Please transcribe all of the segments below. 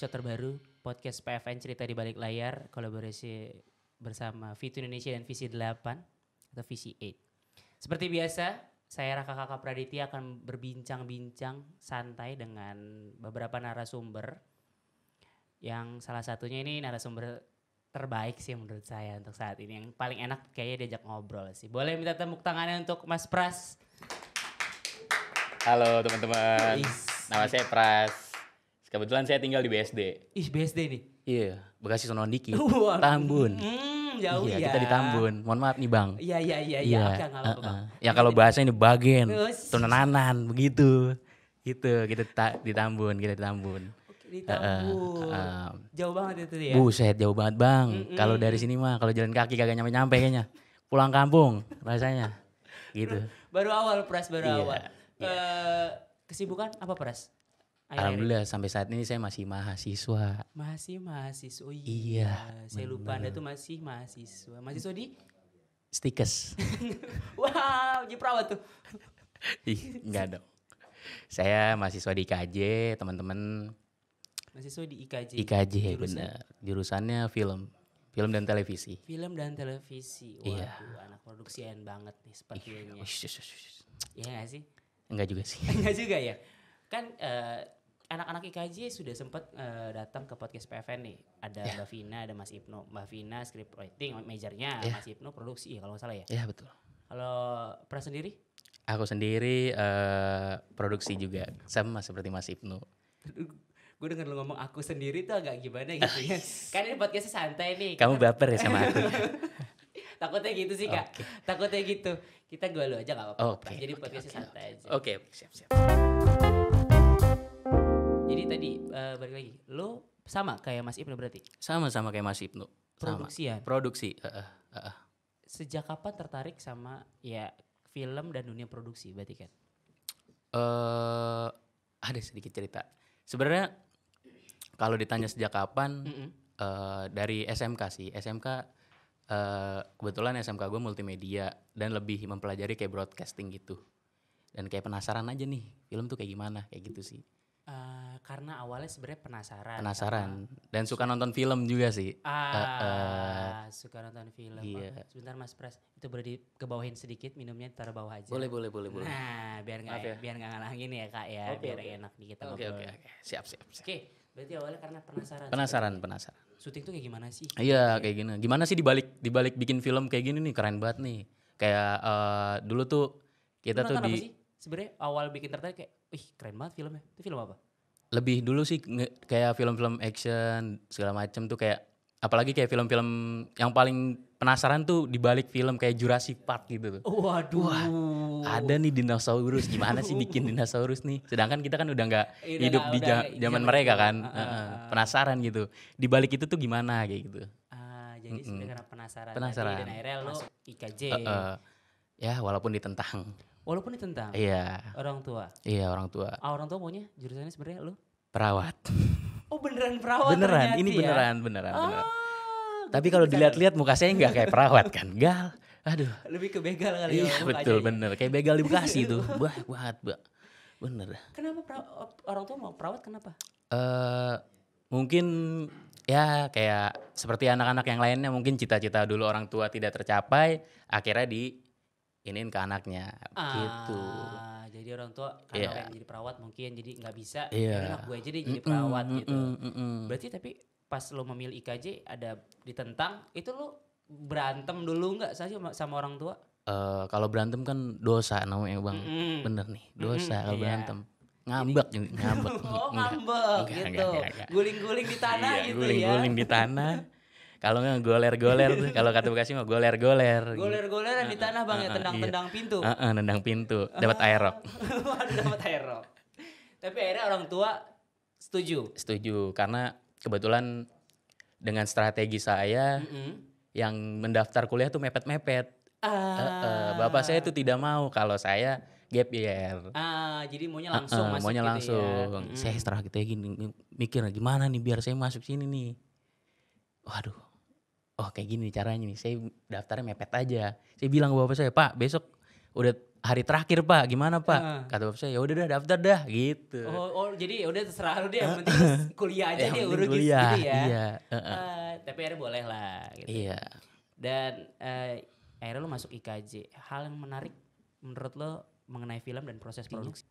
episode terbaru podcast PFN Cerita di Balik Layar kolaborasi bersama Vito Indonesia dan Visi 8 atau Visi 8. Seperti biasa, saya Raka Kakak Praditya akan berbincang-bincang santai dengan beberapa narasumber yang salah satunya ini narasumber terbaik sih menurut saya untuk saat ini yang paling enak kayaknya diajak ngobrol sih. Boleh minta tepuk tangannya untuk Mas Pras. Halo teman-teman. Nama saya Pras Kebetulan saya tinggal di BSD. Ih, BSD nih. Iya, yeah, Bekasi Sonon Diki. Tambun. Hmm, jauh yeah, ya. kita di Tambun. Mohon maaf nih, Bang. Iya, iya, iya, iya. iya. Ya kalau bahasanya ini bagen, Tunanan, begitu. Gitu, kita di Tambun, kita di Tambun. jauh banget itu ya. Buset, jauh banget, Bang. Mm -mm. Kalau dari sini mah kalau jalan kaki kagak nyampe-nyampe kayaknya. Pulang kampung rasanya. gitu. Baru awal, press baru yeah. awal. Yeah. Iya. Uh, kesibukan apa, press? Alhamdulillah sampai saat ini saya masih mahasiswa. Masih mahasiswa. Oh iya. iya saya bener. lupa Anda tuh masih mahasiswa. Mahasiswa di Stikes. wow, perawat tuh. Ih, enggak dong. Saya mahasiswa di IKJ, teman-teman. Mahasiswa di IKJ. IKJ, Jurusan? benar. Jurusannya film. Film dan televisi. Film dan televisi. Iya. Waduh, iya. anak produksian banget nih sepertinya. Iya gak sih? Enggak juga sih. Enggak juga ya? Kan uh, anak-anak IKJ sudah sempat uh, eh, datang ke podcast PFN nih. Ada yeah. Mbak Vina, ada Mas Ibnu. Mbak Vina script writing majornya, yeah. Mas Ibnu produksi kalau nggak salah ya. Iya yeah, betul. Kalau pernah sendiri? Aku sendiri uh, produksi juga sama seperti Mas Ibnu. gue denger lu ngomong aku sendiri tuh agak gimana gitu ya. kan ini podcastnya santai nih. Kamu kan? baper ya sama aku. Ya? Takutnya gitu sih kak. Takutnya gitu. Kita gue lu aja gak apa-apa. Okay. Jadi podcastnya okay, santai aja. Oke, okay, siap-siap. Jadi tadi uh, balik lagi, lo sama kayak Mas Ibnu berarti? Sama sama kayak Mas Ibnu. Produksi ya. Produksi. Uh, uh, uh. Sejak kapan tertarik sama ya film dan dunia produksi berarti kan? Uh, ada sedikit cerita. Sebenarnya kalau ditanya sejak kapan mm -hmm. uh, dari SMK sih. SMK uh, kebetulan SMK gue multimedia dan lebih mempelajari kayak broadcasting gitu. Dan kayak penasaran aja nih film tuh kayak gimana kayak gitu sih. Eh, karena awalnya sebenarnya penasaran. Penasaran karena, dan suka nonton film juga sih. Ah, uh, uh, suka nonton film. Iya. Oh, sebentar Mas Pres. itu boleh dikebawahin sedikit minumnya taruh bawah aja. Boleh, boleh, boleh, boleh. Nah, biar nggak ya. biar nggak ngalangin ya Kak ya, okay, biar okay. enak di kita Oke, oke, oke. Siap, siap. siap. Oke, okay, berarti awalnya karena penasaran. Penasaran, sih. penasaran. Syuting tuh kayak gimana sih? Iya, kayak gini. Gimana sih dibalik dibalik bikin film kayak gini nih, keren banget nih. Kayak uh, dulu tuh kita Lu tuh di sebenarnya awal bikin tertarik kayak, ih keren banget filmnya. Itu film apa? Lebih dulu sih kayak film-film action segala macem tuh kayak apalagi kayak film-film yang paling penasaran tuh di balik film kayak Jurassic Park gitu tuh. Waduh. Wah, ada nih dinosaurus. Gimana sih bikin dinosaurus nih? Sedangkan kita kan udah nggak iya, hidup di udah, zaman mereka kan. Uh, uh, uh. Penasaran gitu. Di balik itu tuh gimana kayak gitu. Ah, jadi mm -hmm. sebenarnya penasaran. Penasaran. Jadi, dan akhirnya lo IKJ. Uh, uh Ya, walaupun ditentang. Walaupun ditentang. Iya. Orang tua. Iya, orang tua. Ah, orang tua maunya jurusannya sebenarnya lu? Perawat. Oh, beneran perawat. Beneran, ini beneran, ya? beneran, beneran. Ah, Tapi kalau kan? dilihat-lihat muka saya nggak kayak perawat kan. Gal. Aduh. Lebih ke begal kali ya. Iya, betul, ya. bener. Kayak begal di Bekasi tuh. wah kuat Mbak. Bener. Kenapa orang tua mau perawat kenapa? Eh, uh, mungkin ya kayak seperti anak-anak yang lainnya mungkin cita-cita dulu orang tua tidak tercapai, akhirnya di iniin ke anaknya gitu. ah, gitu. Jadi orang tua kalau yeah. pengen jadi perawat mungkin jadi nggak bisa. Yeah. gue anak gue jadi mm -mm, perawat mm -mm, gitu. Mm -mm. Berarti tapi pas lo memilih IKJ ada ditentang itu lo berantem dulu nggak sama sama orang tua? Uh, kalau berantem kan dosa namanya bang, mm bener nih dosa mm kalau yeah. berantem ngambek Jadi, ngambek oh ngambek enggak, gitu guling-guling di tanah iya, gitu guling -guling ya guling-guling di tanah kalau nggak goler-goler kalau kata Bekasi mah goler-goler goler gitu. goler yang di tanah bang ya tendang-tendang iya. pintu Heeh, tendang pintu dapat aerok dapat aerok tapi akhirnya orang tua setuju setuju karena kebetulan dengan strategi saya yang mendaftar kuliah tuh mepet-mepet uh, bapak saya itu tidak mau kalau saya gap year. Ah, jadi maunya langsung uh, maunya gitu ya? langsung. Ya. Saya setelah gitu ya gini mikir gimana nih biar saya masuk sini nih. Waduh, oh kayak gini caranya nih saya daftarnya mepet aja saya bilang ke bapak saya pak besok udah hari terakhir pak gimana pak uh. kata bapak saya ya udah dah daftar dah gitu oh, oh jadi ya udah terserah lu dia, penting kuliah aja dia ya, urus gitu ya iya. uh tapi akhirnya boleh lah gitu. iya dan uh, akhirnya lu masuk IKJ hal yang menarik menurut lo mengenai film dan proses iya. produksi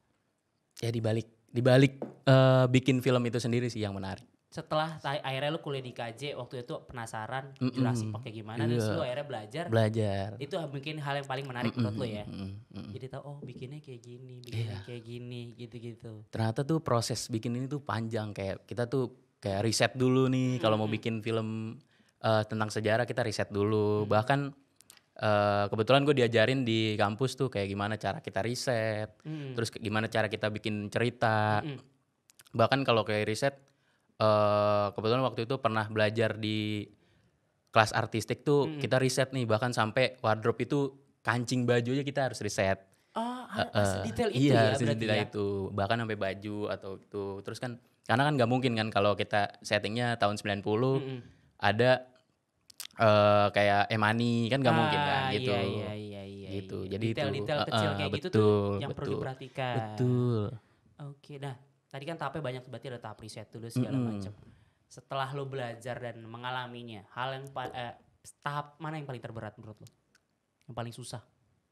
ya dibalik dibalik uh, bikin film itu sendiri sih yang menarik setelah akhirnya lu kuliah di KJ waktu itu penasaran mm -mm. jurasi pakai gimana yeah. terus lu iya. akhirnya belajar belajar itu mungkin hal yang paling menarik mm -mm. menurut lu ya mm -mm. jadi tau oh bikinnya kayak gini bikinnya yeah. kayak gini gitu-gitu ternyata tuh proses bikin ini tuh panjang kayak kita tuh kayak riset dulu nih mm. kalau mau bikin film uh, tentang sejarah kita riset dulu mm. bahkan Uh, kebetulan gue diajarin di kampus tuh kayak gimana cara kita riset, mm. terus gimana cara kita bikin cerita. Mm. Bahkan kalau kayak riset, uh, kebetulan waktu itu pernah belajar di kelas artistik tuh hmm. kita riset nih bahkan sampai wardrobe itu kancing baju aja kita harus riset. Oh, uh, uh, detail itu iya, ya berarti detail ya? itu. Bahkan sampai baju atau itu. Terus kan karena kan nggak mungkin kan kalau kita settingnya tahun 90 mm -hmm. ada uh, kayak Emani kan nggak ah, mungkin kan ah, gitu. Iya, iya, iya, iya, gitu. Iya. Jadi detail, itu detail kecil uh, kayak betul, gitu tuh yang betul, perlu diperhatikan. Betul. Oke, nah tadi kan tahapnya banyak berarti ada tahap riset dulu segala mm -hmm. macam. Setelah lo belajar dan mengalaminya, hal yang eh, tahap mana yang paling terberat menurut lo? Yang paling susah?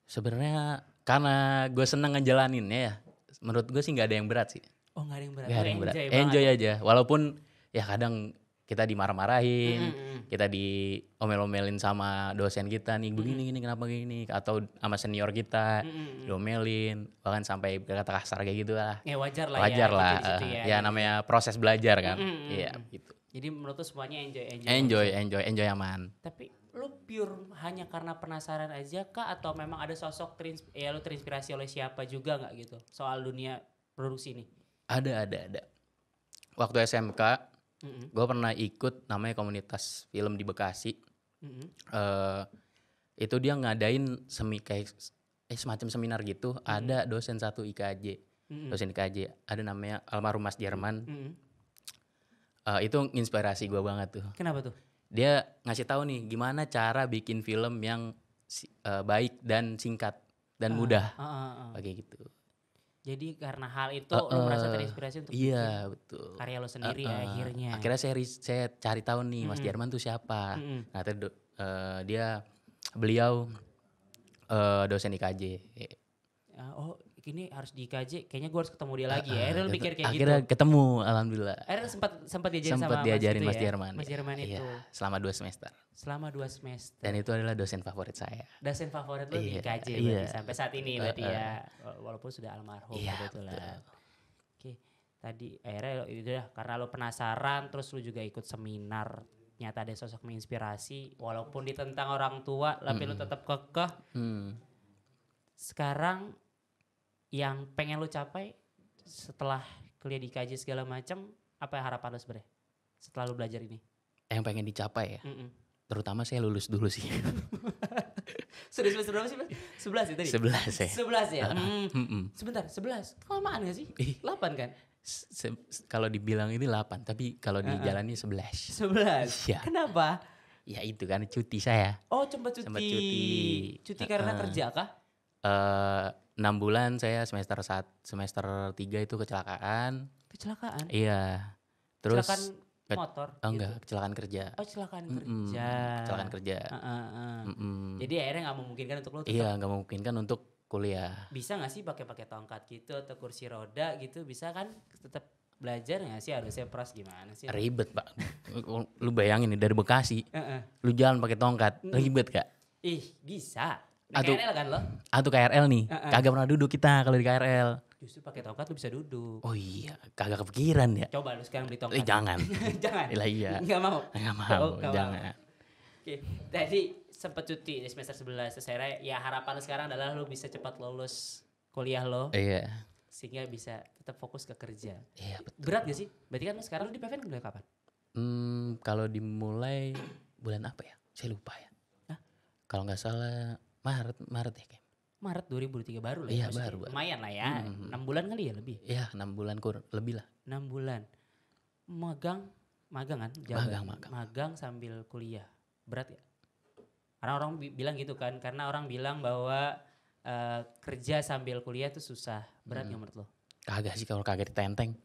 Sebenarnya karena gue seneng ngejalaninnya ya. Menurut gue sih nggak ada yang berat sih. Oh nggak ada yang berat. Gak ada yang berat. enjoy aja. Walaupun ya kadang kita dimarah-marahin, mm -hmm. kita diomel-omelin sama dosen kita nih begini mm -hmm. ini kenapa gini atau sama senior kita mm -hmm. diomelin bahkan sampai kata kasar kayak gitu lah. Ya wajar lah wajar ya. Lah, Gitu ya. ya namanya proses belajar kan. Iya mm -hmm. Ya, gitu. Jadi menurut semuanya enjoy enjoy. Enjoy enjoy enjoy aman. Tapi lu pure hanya karena penasaran aja kak, atau memang ada sosok terins ya lu terinspirasi oleh siapa juga nggak gitu soal dunia produksi ini? Ada ada ada. Waktu SMK Gua hmm Gue pernah ikut namanya komunitas film di Bekasi. Mm-hmm. Uh, itu dia ngadain semi kayak eh semacam seminar gitu. Mm-hmm. Ada dosen satu IKJ, mm-hmm. dosen IKJ. Ada namanya almarhum Mas Jerman. Mm-hmm. Uh, itu inspirasi gue banget tuh. Kenapa tuh? Dia ngasih tahu nih gimana cara bikin film yang uh, baik dan singkat dan ah, mudah, ah, ah, ah. kayak gitu. Jadi karena hal itu uh, uh, lo merasa terinspirasi untuk iya, betul. karya lo sendiri uh, uh, akhirnya. Akhirnya saya saya cari tahu nih mm Mas Jerman tuh siapa. Mm -hmm. Nah, tadi uh, eh, dia beliau uh, dosen IKJ. Ah, oh, ini harus dikaji kayaknya gue harus ketemu dia lagi uh, ya. ah, akhirnya gitu. mikir kayak akhirnya gitu ketemu alhamdulillah akhirnya sempat sempat diajarin mas, ya? Jerman mas iya. Jerman ya. itu iya, selama dua semester selama dua semester dan itu adalah dosen favorit saya dosen favorit lo iya, di KJ iya. sampai saat ini eh, berarti uh, ya walaupun sudah almarhum iya, betul. oke tadi akhirnya itu ya karena lo penasaran terus lo juga ikut seminar nyata ada sosok menginspirasi walaupun ditentang orang tua tapi hmm. lo tetap kekeh hmm. sekarang yang pengen lu capai setelah kuliah di KJ segala macam apa harapan lu sebenarnya setelah lu belajar ini eh, yang pengen dicapai ya Mm-mm. terutama saya lulus dulu sih sudah semester berapa sih sebelas ya tadi sebelas ya sebelas ya mm. sebentar sebelas kelamaan gak sih delapan kan kalau dibilang ini delapan tapi kalau uh-uh. dijalani sebelas sebelas ya. kenapa ya itu kan cuti saya oh coba cuti cuti. cuti cuti uh-uh. karena kerja kah uh, enam bulan saya semester saat semester tiga itu kecelakaan. Kecelakaan? Iya. Terus kecelakaan motor? Oh, gitu. enggak, kecelakaan kerja. Oh, kecelakaan mm -mm, kerja. Kecelakaan kerja. Uh, uh, uh. Mm -mm. Jadi akhirnya nggak memungkinkan untuk lo. Iya, nggak memungkinkan untuk kuliah. Bisa nggak sih pakai pakai tongkat gitu atau kursi roda gitu? Bisa kan tetap belajar nggak sih harusnya pros gimana sih? Ribet pak. lu bayangin nih dari Bekasi, uh -uh. lu jalan pakai tongkat, mm. ribet kak? Ih bisa. Atu, KRL kan lo? Atu ah, KRL nih, uh -uh. kagak pernah duduk kita kalau di KRL. Justru pakai tongkat lu bisa duduk. Oh iya, kagak kepikiran ya. Coba lu sekarang beli tongkat. Eh, jangan. jangan. Lah iya. Enggak mau. Enggak mau, oh, jangan. Oke, tadi sempat cuti di semester 11 selesai. Ya harapan sekarang adalah lu bisa cepat lulus kuliah lo. Iya. Yeah. Sehingga bisa tetap fokus ke kerja. Iya, betul. Berat gak sih? Berarti kan lu sekarang lu di PVN mulai kapan? Hmm, kalau dimulai bulan apa ya? Saya lupa ya. Kalau nggak salah Maret Maret ya kayak Maret tiga baru lah ya, iya, baru, baru. lumayan lah ya hmm. bulan kali ya lebih Iya, enam bulan kur lebih lah Enam bulan magang magang kan Jawa. magang ya? magang magang sambil kuliah berat ya karena orang bi bilang gitu kan karena orang bilang bahwa uh, kerja sambil kuliah itu susah berat hmm. gak menurut lo kagak sih kalau kagak ditenteng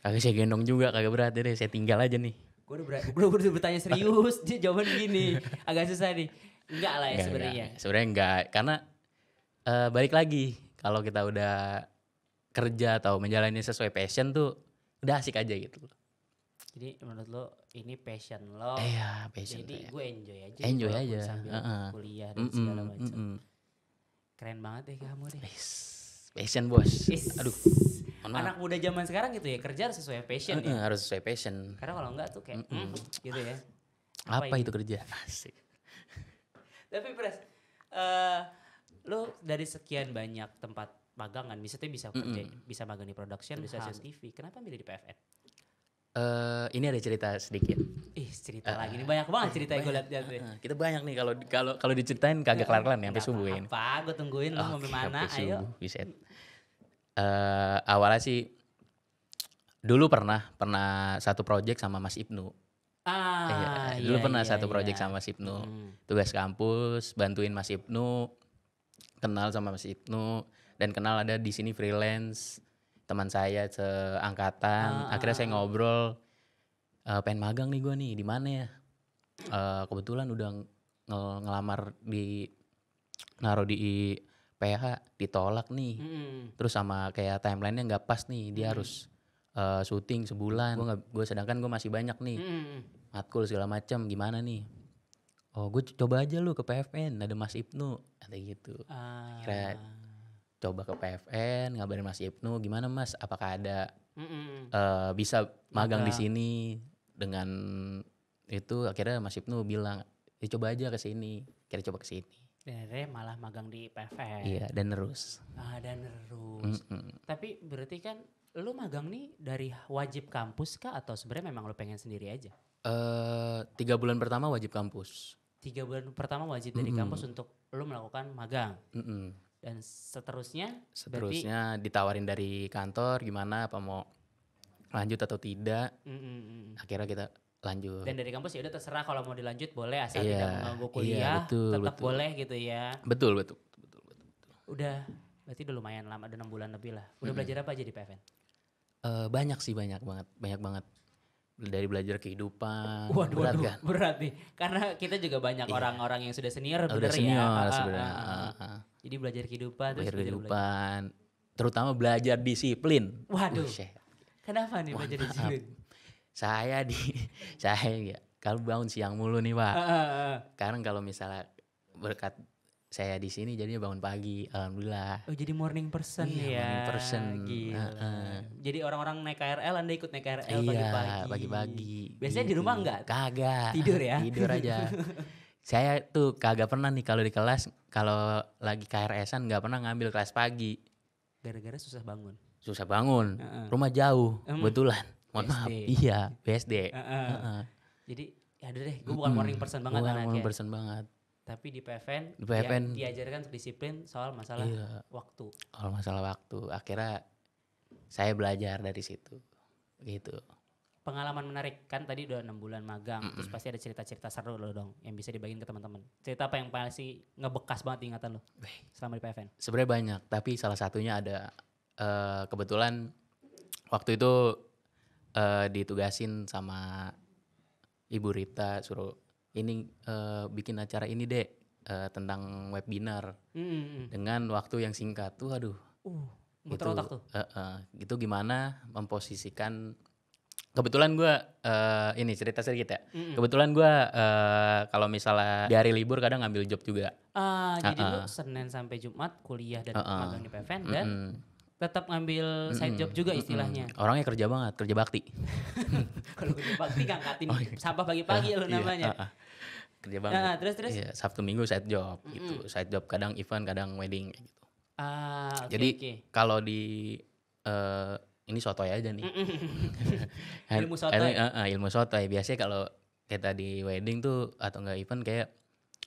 kagak saya gendong juga kagak berat deh saya tinggal aja nih gue udah, udah bertanya serius dia jawaban gini agak susah nih enggak lah ya sebenarnya. Sebenarnya enggak karena uh, balik lagi kalau kita udah kerja atau menjalani sesuai passion tuh udah asik aja gitu loh. Jadi menurut lo ini passion lo. Iya, eh passion. Jadi gue enjoy aja. Enjoy aja. Sambil uh -uh. kuliah dan mm -mm, segala macam. Mm -mm. Keren banget deh kamu deh. Passion bos. Aduh. Mana? Oh, Anak muda zaman sekarang gitu ya kerja harus sesuai passion. ya? Harus sesuai passion. Karena kalau enggak tuh kayak mm -mm. gitu ya. Apa, Apa itu kerja? Asik. Tapi Pres, uh, lo dari sekian banyak tempat magangan, misalnya bisa mm -hmm. kerja, bisa magang di production, bisa house TV. Kenapa milih di PFN? Uh, eh, ini ada cerita sedikit. Ih, cerita uh, lagi ini banyak banget cerita yang gue lihat uh, Kita banyak nih kalau kalau kalau diceritain kagak kelar-kelar nih sampai subuh ini. Apa, gue tungguin lo okay, mau mana, ayo. Bisa. Uh, awalnya sih dulu pernah pernah satu project sama Mas Ibnu Ah, iya. iya dulu iya, pernah iya, satu iya. project iya. sama Mas Ibnu. Hmm. Tugas kampus, bantuin Mas Ibnu, kenal sama Mas Ibnu dan kenal ada di sini freelance teman saya seangkatan. Ah, Akhirnya ah, saya ngobrol e, pengen magang nih gue nih, di mana ya? E, kebetulan udah ng ngelamar di naruh di PH ditolak nih. Hmm. Terus sama kayak timelinenya nggak pas nih, dia hmm. harus uh, syuting sebulan gue gue sedangkan gue masih banyak nih mm. matkul segala macam gimana nih oh gue coba aja lu ke PFN ada Mas Ibnu ada gitu ah. kira coba ke PFN ngabarin Mas Ibnu gimana Mas apakah ada mm uh, bisa magang di sini dengan itu akhirnya Mas Ibnu bilang ya coba aja ke sini kira coba ke sini Dere malah magang di PV. Iya, dan terus. Ah, dan terus. Mm -mm. Tapi berarti kan lu magang nih dari wajib kampus kah atau sebenarnya memang lu pengen sendiri aja? Eh, uh, tiga bulan pertama wajib kampus. Tiga bulan pertama wajib dari mm -mm. kampus untuk lu melakukan magang. Mm -mm. Dan seterusnya? Seterusnya berarti, ditawarin dari kantor gimana apa mau lanjut atau tidak. Mm -mm. Akhirnya kita lanjut. Dan dari kampus ya udah terserah kalau mau dilanjut boleh asal yeah. tidak mengganggu iya, kuliah, yeah, betul, tetap betul. boleh gitu ya. Betul, betul, betul, betul, betul. Udah berarti udah lumayan lama, udah enam bulan lebih lah. Udah hmm. belajar apa aja di PFN? Uh, eh, banyak sih, banyak banget, banyak banget dari belajar kehidupan waduh, berat waduh, kan berat nih karena kita juga banyak iya. orang-orang yang sudah senior oh, bener ya? senior ya sebenarnya uh, uh, uh, jadi belajar kehidupan belajar kehidupan belajar. terutama belajar disiplin waduh Ush, kenapa nih belajar disiplin saya di saya ya kalau bangun siang mulu nih pak. karena kalau misalnya berkat saya di sini jadinya bangun pagi alhamdulillah oh jadi morning person iya, ya morning person Gila. Uh, uh. jadi orang-orang naik KRL anda ikut naik KRL pagi-pagi iya, pagi-pagi biasanya gitu. di rumah enggak gitu. kagak tidur ya tidur aja saya tuh kagak pernah nih kalau di kelas kalau lagi KRSan nggak pernah ngambil kelas pagi gara-gara susah bangun susah bangun uh -uh. rumah jauh um. Mohon maaf. Iya, BSD. Uh -uh. Uh -uh. Jadi ya udah deh, gue bukan morning person banget bukan anaknya. Morning person banget. Tapi di PFN, di PFN dia, diajarkan untuk disiplin soal masalah iya. waktu. Soal masalah waktu. Akhirnya saya belajar dari situ. Gitu. Pengalaman menarik kan tadi udah enam bulan magang, mm -mm. terus pasti ada cerita-cerita seru lo dong yang bisa dibagiin ke teman-teman. Cerita apa yang paling pasti ngebekas banget di ingatan lo selama di PFN? Sebenarnya banyak, tapi salah satunya ada uh, kebetulan waktu itu uh, ditugasin sama Ibu Rita suruh ini uh, bikin acara ini deh uh, tentang webinar mm -hmm. dengan waktu yang singkat tuh aduh uh, itu otak tuh. Uh, uh, itu gimana memposisikan kebetulan gue uh, ini cerita sedikit ya. Mm-hmm. Kebetulan gue uh, kalau misalnya di hari libur kadang ngambil job juga. Uh, uh, jadi uh, lu Senin sampai Jumat kuliah dan uh, uh. magang di PFN mm -hmm. dan tetap ngambil side job mm -hmm. juga istilahnya. Mm -hmm. Orangnya kerja banget, kerja bakti. Kalau kerja bakti kan, ngangkatin oh, iya. sampah pagi-pagi uh, lo iya, namanya. Iya, uh, uh. Kerja banget. Nah, terus terus. Iya, Sabtu Minggu side job mm -hmm. gitu. Side job kadang event, kadang wedding gitu. Ah, okay, Jadi okay. kalau di uh, ini sotoy aja nih. ilmu kan, sotoy. Kadang, uh, eh, uh, eh, ilmu sotoy. Biasanya kalau kita di wedding tuh atau enggak event kayak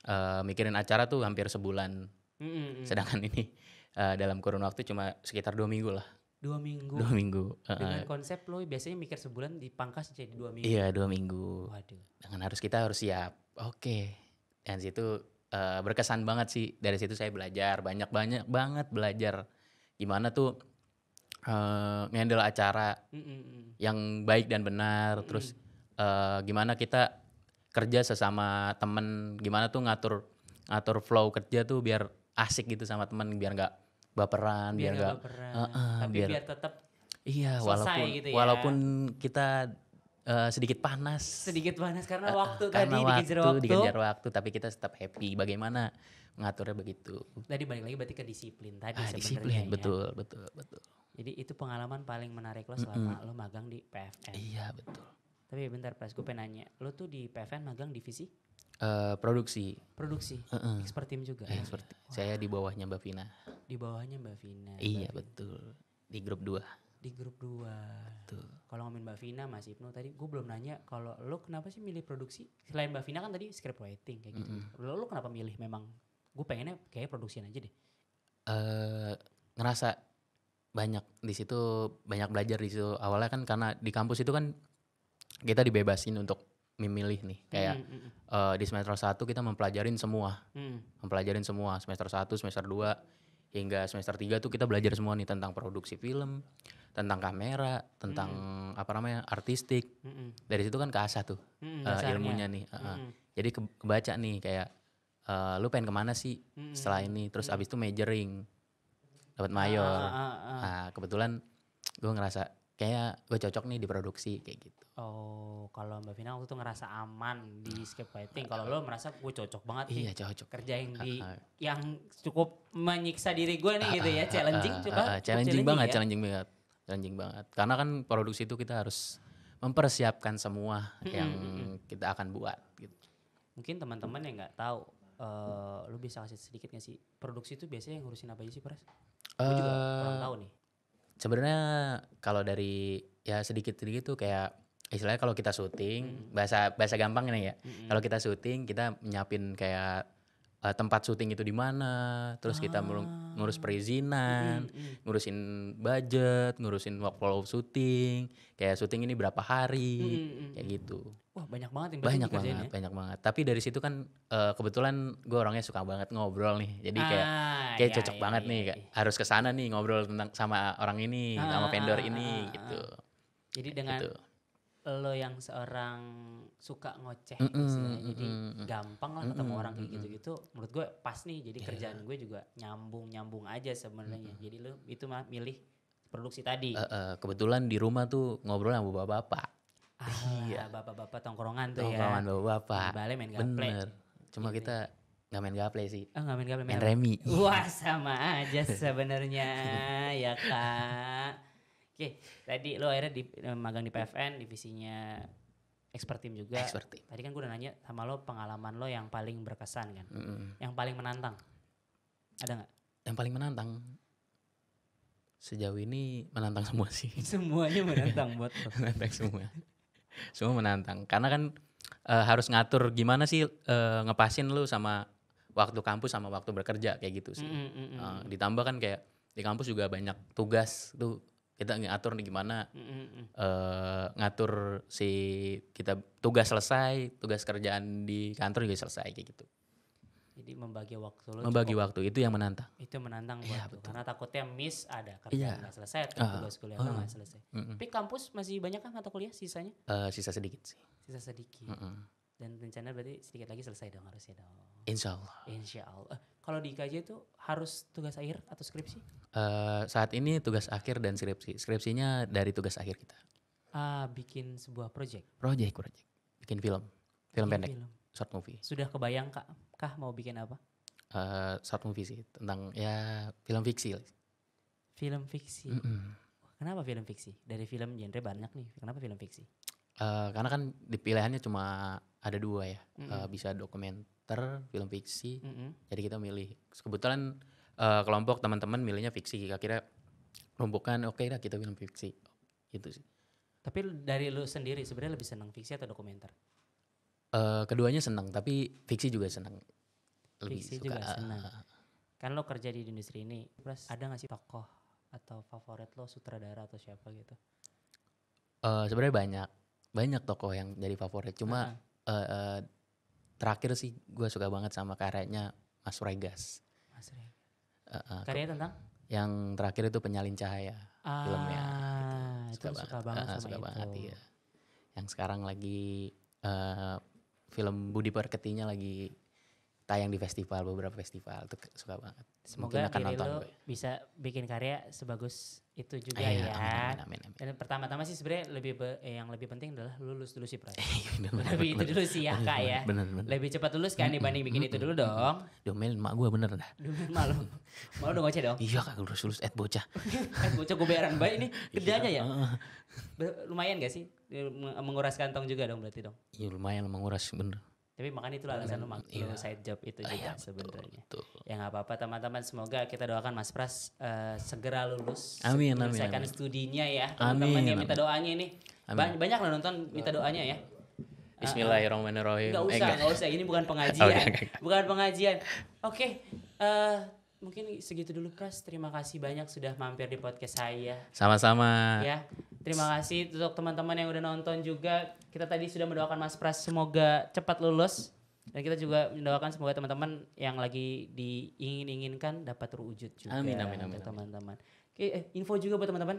uh, mikirin acara tuh hampir sebulan. Mm -hmm. Sedangkan ini uh, dalam kurun waktu cuma sekitar dua minggu lah dua minggu dua minggu eh, dengan uh, konsep lo biasanya mikir sebulan dipangkas jadi dua minggu iya dua minggu waduh dengan harus kita harus siap oke okay. dan situ uh, berkesan banget sih dari situ saya belajar banyak banyak banget belajar gimana tuh uh, ngendel acara mm, mm -mm. yang baik dan benar mm -mm. terus uh, gimana kita kerja sesama temen gimana tuh ngatur ngatur flow kerja tuh biar asik gitu sama temen biar nggak baperan biar nggak Uh, uh, tapi biar, biar tetap iya walaupun gitu ya. walaupun kita uh, sedikit panas sedikit panas karena uh, waktu uh, karena tadi waktu, dikejar waktu dikejar waktu tapi kita tetap happy bagaimana ngaturnya begitu tadi balik lagi berarti ke disiplin tadi ah, disiplin ya. betul betul betul jadi itu pengalaman paling menarik lo selama mm -hmm. lo magang di PFN iya betul tapi bentar pas gue penanya lo tuh di PFN magang divisi Uh, produksi. Produksi. Uh-uh. Expert team juga. Eh, expert. Wow. Saya di bawahnya Mbak Vina. Di bawahnya Mbak Vina. Iya Mbak betul. Di grup 2. Di grup 2. Betul. Kalau ngomongin Mbak Vina Mas Ibnu tadi gue belum nanya kalau lo kenapa sih milih produksi? Selain Mbak Vina kan tadi script writing kayak gitu. Mm-hmm. Lo, lo kenapa milih memang gue pengennya kayak produksian aja deh. Uh, ngerasa banyak di situ banyak belajar di situ awalnya kan karena di kampus itu kan kita dibebasin untuk memilih nih hmm, kayak mm, mm, Uh, di semester 1 kita mempelajarin semua mm. mempelajarin semua semester 1 semester 2 hingga semester 3 tuh kita belajar semua nih tentang produksi film tentang kamera tentang mm. apa namanya artistik mm, mm. dari situ kan keasah tuh mm, uh, ilmunya nih uh, mm. jadi ke kebaca nih kayak uh, lu pengen kemana sih mm. setelah ini terus mm. abis itu majoring dapat ah, ah, mayor ah, ah, ah. nah kebetulan gue ngerasa kayak gue cocok nih di produksi kayak gitu. Oh, kalau Mbak Vina waktu itu ngerasa aman di fighting, kalau lo merasa gue cocok banget nih. Iya, cocok. Kerja yang di yang cukup menyiksa diri gue nih gitu ya, challenging uh, uh, juga. challenging banget, ya. challenging banget. Challenging banget. Karena kan produksi itu kita harus mempersiapkan semua yang kita akan buat gitu. Mungkin teman-teman yang nggak tahu Uh, eh, lu bisa kasih sedikit gak sih produksi itu biasanya yang ngurusin apa aja sih pres? Uh, gue juga kurang eh, tahu nih sebenarnya kalau dari ya sedikit sedikit tuh kayak istilahnya kalau kita syuting mm. bahasa bahasa gampang nih ya mm. kalau kita syuting kita nyiapin kayak uh, tempat syuting itu di mana, terus ah. kita ngurus perizinan, mm -hmm. ngurusin budget, ngurusin workflow syuting, kayak syuting ini berapa hari, mm -hmm. kayak gitu. Wah banyak banget yang banyak banget, ya? banyak banget. Tapi dari situ kan uh, kebetulan gue orangnya suka banget ngobrol nih, jadi kayak ah, kayak iya, cocok iya, banget iya, nih, iya. iya. harus kesana nih ngobrol tentang sama orang ini, ah, sama ah, vendor ah, ini ah, ah. gitu. Jadi dengan gitu. lo yang seorang suka ngoceh, mm -mm, mm jadi mm, gampang lah ketemu mm, orang kayak gitu-gitu. Menurut gue pas nih, jadi yeah. kerjaan gue juga nyambung-nyambung aja sebenarnya. Mm, jadi lo itu mah milih produksi tadi. Uh, uh, kebetulan di rumah tuh ngobrol sama bapak-bapak Ah, iya. Bapak-bapak tongkrongan tuh tongkrongan ya. Tongkrongan bapak-bapak. Balik main gameplay. Bener. Cuma gitu. kita nggak main gameplay sih. Ah, oh, nggak main gameplay. Main, main remi. Wah, sama aja sebenarnya ya kak. Oke, tadi lo akhirnya di, eh, magang di PFN divisinya expert team juga. Expert team. Tadi kan gue udah nanya sama lo pengalaman lo yang paling berkesan kan, mm -hmm. yang paling menantang, ada nggak? Yang paling menantang sejauh ini menantang semua sih. Semuanya menantang buat lo. menantang semua semua menantang karena kan e, harus ngatur gimana sih e, ngepasin lu sama waktu kampus sama waktu bekerja kayak gitu sih mm, mm, mm. E, ditambah kan kayak di kampus juga banyak tugas tuh kita ngatur nih gimana mm, mm. E, ngatur si kita tugas selesai tugas kerjaan di kantor juga selesai kayak gitu jadi membagi waktu lo. Membagi cukup, waktu itu yang menantang. Itu menantang iya, buat ya, betul. karena takutnya miss ada kerjaan iya. tidak gak selesai atau uh, tugas kuliah uh, ah. gak selesai. Uh, uh. Tapi kampus masih banyak kan mata kuliah sisanya? Uh, sisa sedikit sih. Sisa sedikit. Uh, uh. Dan rencana berarti sedikit lagi selesai dong harusnya dong. Insya Allah. Insya Allah. Uh, kalau di IKJ itu harus tugas akhir atau skripsi? Uh, saat ini tugas akhir dan skripsi. Skripsinya dari tugas akhir kita. Uh, bikin sebuah project? Project, project. Bikin film. Film bikin pendek. Film. Short movie. Sudah kebayang kak kah mau bikin apa? Uh, eh, short movie sih tentang ya film fiksi. Film fiksi. Mm hmm Kenapa film fiksi? Dari film genre banyak nih. Kenapa film fiksi? Uh, karena kan pilihannya cuma ada dua ya. Mm hmm Uh, bisa dokumenter, film fiksi. Mm hmm Jadi kita milih. Kebetulan uh, kelompok teman-teman milihnya fiksi. Kira-kira rumpukan oke okay lah kita film fiksi. Itu sih. Tapi dari lu sendiri sebenarnya lebih senang fiksi atau dokumenter? Uh, keduanya senang, tapi fiksi juga senang. Lebih fiksi suka, juga ah, senang. Ah, ah. Kan lo kerja di industri ini, plus ada gak sih tokoh atau favorit lo sutradara atau siapa gitu? Uh, Sebenarnya banyak, banyak tokoh yang jadi favorit. Cuma uh-huh. uh, uh, terakhir sih gue suka banget sama karyanya Mas Regas. Mas Regas. Uh, uh, Karyanya tentang? Yang terakhir itu penyalin cahaya ah, filmnya. Gitu. Suka itu banget. suka banget uh, sama suka itu. banget iya. Yang sekarang lagi uh, film Budi Perketinya lagi tayang di festival beberapa festival tuh suka banget. Semoga akan nonton lo bisa bikin karya sebagus itu juga Ayah, ya. Amin, amin, amin. Dan pertama-tama sih sebenarnya lebih be, eh, yang lebih penting adalah lulus dulu sih Pras. Iya, lebih itu dulu sih ya bener, kak ya. Bener, bener. Lebih cepat lulus kan dibanding bikin itu dulu dong. Domain mak gue bener dah. Malu, malu malu dong ngoceh dong. Iya kak lulus lulus at bocah. at bocah gue bayaran baik ini kerjanya ya. Lumayan gak sih? Menguras kantong juga dong berarti dong. Iya lumayan menguras bener tapi makanya itu alasan lu iya. side job itu ah, juga ya, sebenarnya. Ya nggak apa-apa teman-teman. Semoga kita doakan Mas Pras uh, segera lulus. Amin amin. Menyelesaikan studinya ya. Teman-teman yang minta doanya ini. Amin. Banyak lah nonton minta doanya ya. Bismillahirrahmanirrahim. Gak eh, usah, eh, enggak. gak usah. Ini bukan pengajian. okay. Oh, bukan pengajian. Oke, okay. uh, eh, mungkin segitu dulu Pras. Terima kasih banyak sudah mampir di podcast saya. Sama-sama. Ya, terima kasih untuk teman-teman yang udah nonton juga. Kita tadi sudah mendoakan Mas Pras semoga cepat lulus dan kita juga mendoakan semoga teman-teman yang lagi diingin-inginkan dapat terwujud juga. Amin amin amin. Teman-teman. Eh, info juga buat teman-teman.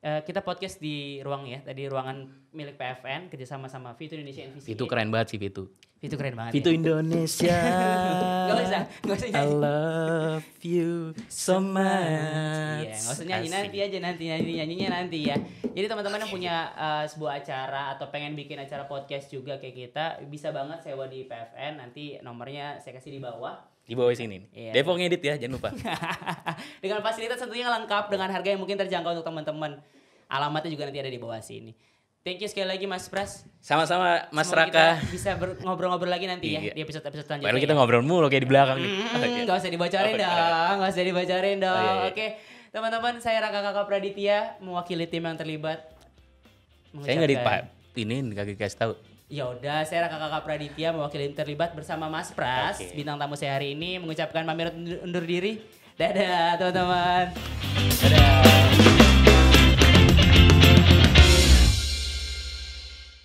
Uh, kita podcast di ruang ya, tadi ruangan milik PFN kerjasama sama Vitu Indonesia NVC. Itu keren banget sih Vitu. Itu keren banget. Itu ya. Indonesia. gak usah, gak usah nyanyi. I love you so iya, much. Iya, gak usah nyanyi nanti aja nanti nyanyi nyanyinya nanti ya. Jadi teman-teman yang punya uh, sebuah acara atau pengen bikin acara podcast juga kayak kita, bisa banget sewa di PFN. Nanti nomornya saya kasih di bawah di bawah sini nih. Yeah. Depo ngedit ya, jangan lupa. dengan fasilitas tentunya lengkap dengan harga yang mungkin terjangkau untuk teman-teman. Alamatnya juga nanti ada di bawah sini. Thank you sekali lagi Mas Pras. Sama-sama Mas Semoga Raka. Kita bisa ngobrol-ngobrol lagi nanti ya iya. ya di episode-episode selanjutnya. Padahal kita ngobrol mulu kayak di belakang. Mm, -hmm. okay. Gak usah dibocorin okay. dong, gak usah dibocorin dong. Oh, iya, iya. Oke, okay. teman-teman saya Raka Kakak Praditya mewakili tim yang terlibat. Saya nggak dipa ini kaki kasih tahu. Ya udah, saya Raka Kakak Praditya mewakili tim terlibat bersama Mas Pras, okay. bintang tamu saya hari ini mengucapkan pamit undur diri. Dadah teman-teman. Dadah.